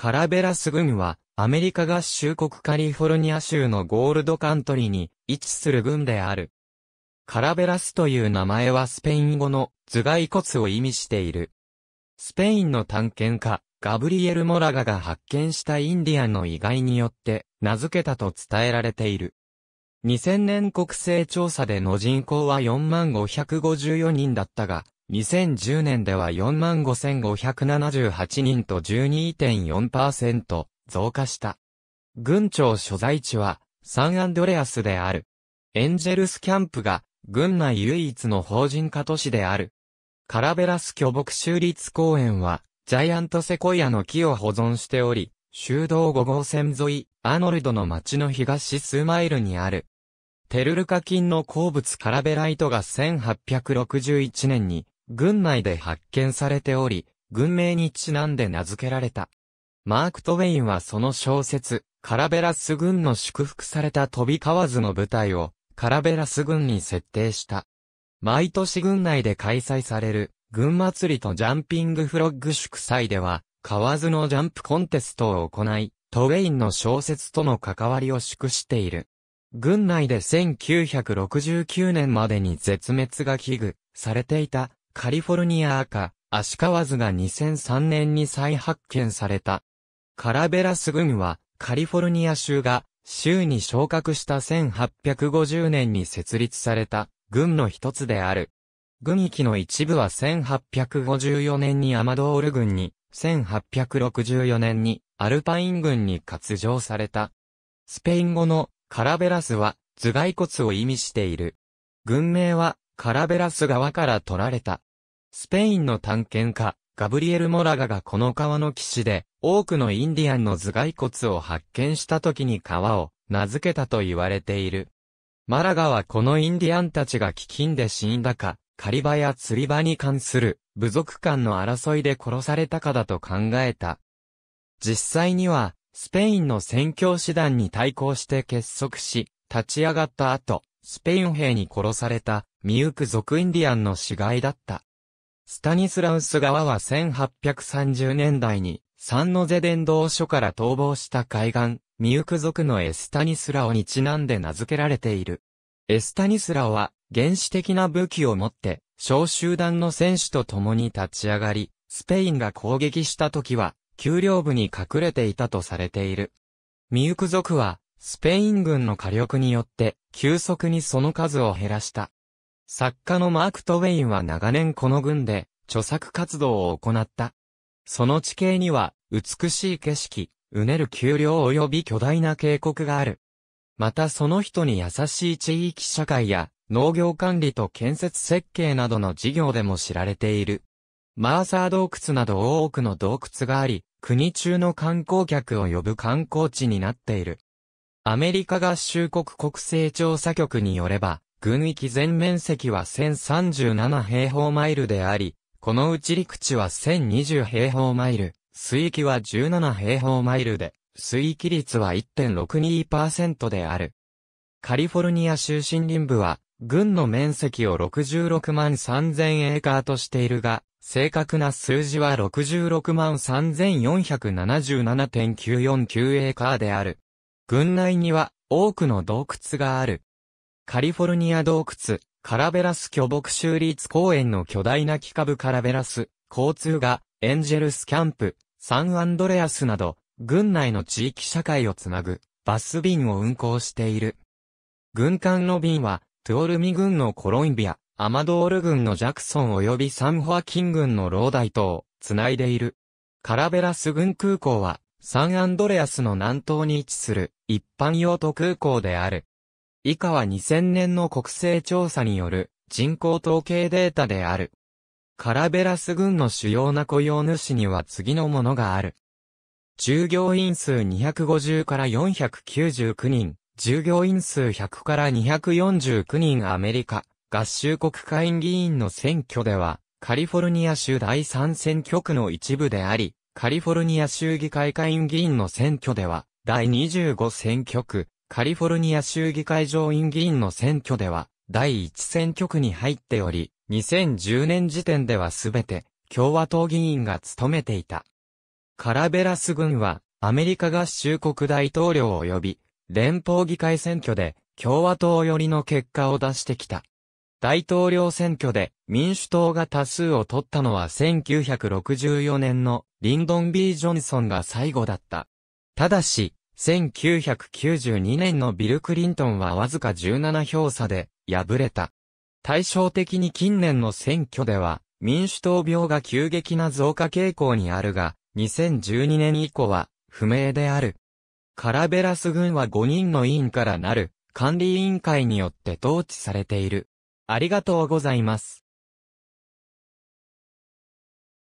カラベラス郡は、アメリカ合衆国カリフォルニア州のゴールドカントリーに位置する郡である。カラベラスという名前はスペイン語の頭蓋骨を意味している。スペインの探検家、ガブリエル・モラガが発見したインディアンの遺骸によって名付けたと伝えられている。2000年国勢調査での人口は4554人だったが、2010年では45,578人と12.4%増加した。軍庁所在地はサンアンドレアスである。エンジェルスキャンプが軍内唯一の法人化都市である。カラベラス巨木州立公園はジャイアントセコイアの木を保存しており、修道5号線沿い、アノルドの町の東数マイルにある。テルルカ菌の鉱物カラベライトが1861年に軍内で発見されており、軍名にちなんで名付けられた。マーク・トウェインはその小説、カラベラス軍の祝福された飛び河津の舞台を、カラベラス軍に設定した。毎年軍内で開催される、軍祭りとジャンピングフロッグ祝祭では、河津のジャンプコンテストを行い、トウェインの小説との関わりを祝している。軍内で1969年までに絶滅が危惧されていたカリフォルニア赤、アシカワズが2003年に再発見された。カラベラス群は、カリフォルニア州が、州に昇格した1850年に設立された、軍の一つである。軍域の一部は1854年にアマドール軍に、1864年にアルパイン軍に割譲された。スペイン語のカラベラスは頭蓋骨を意味している。軍名はカラベラス川から取られた。スペインの探検家、ガブリエル・モラガがこの川の岸で、多くのインディアンの頭蓋骨を発見した時に川を名付けたと言われている。マラガはこのインディアンたちが飢饉で死んだか、狩り場や釣り場に関する部族間の争いで殺されたかだと考えた。実際には、スペインの宣教師団に対抗して結束し、立ち上がった後、スペイン兵に殺されたミーク族インディアンの死骸だった。スタニスラウス側は1830年代に、サンノゼ伝道所から逃亡した海岸、ミーク族のエスタニスラオにちなんで名付けられている。エスタニスラオは、原始的な武器を持って、小集団の選手と共に立ち上がり、スペインが攻撃した時は、丘陵部に隠れていたとされている。ミーク族は、スペイン軍の火力によって、急速にその数を減らした。作家のマーク・トウェインは長年この郡で著作活動を行った。その地形には美しい景色、うねる丘陵及び巨大な渓谷がある。またその人に優しい地域社会や農業管理と建設設計などの事業でも知られている。マーサー洞窟など多くの洞窟があり、国中の観光客を呼ぶ観光地になっている。アメリカ合衆国国勢調査局によれば、軍域全面積は1037平方マイルであり、このうち陸地は1020平方マイル、水域は17平方マイルで、水域率は1.62%である。カリフォルニア州森林部は、軍の面積を66万3000エーカーとしているが、正確な数字は66万3477.949エーカーである。軍内には多くの洞窟がある。カリフォルニア洞窟、カラベラス巨木州立公園の巨大な木株カラベラス、交通が、エンジェルスキャンプ、サンアンドレアスなど、軍内の地域社会をつなぐ、バス便を運行している。軍艦の便は、トゥオルミ軍のコロンビア、アマドール軍のジャクソン及びサンホアキン軍のローダイトを、つないでいる。カラベラス軍空港は、サンアンドレアスの南東に位置する、一般用途空港である。以下は2000年の国勢調査による人口統計データである。カラベラス群の主要な雇用主には次のものがある。従業員数250から499人、従業員数100から249人アメリカ、合衆国会議員の選挙では、カリフォルニア州第3選挙区の一部であり、カリフォルニア州議会会員議員の選挙では、第25選挙区、カリフォルニア州議会上院議員の選挙では、第一選挙区に入っており、2010年時点ではすべて共和党議員が務めていた。カラベラス軍はアメリカ合衆国大統領及び連邦議会選挙で共和党寄りの結果を出してきた。大統領選挙で民主党が多数を取ったのは1964年のリンドン・ B・ ジョンソンが最後だった。ただし、1992年のビル・クリントンはわずか17票差で敗れた。対照的に近年の選挙では民主党病が急激な増加傾向にあるが、2012年以降は不明である。カラベラス軍は5人の委員からなる管理委員会によって統治されている。ありがとうございます。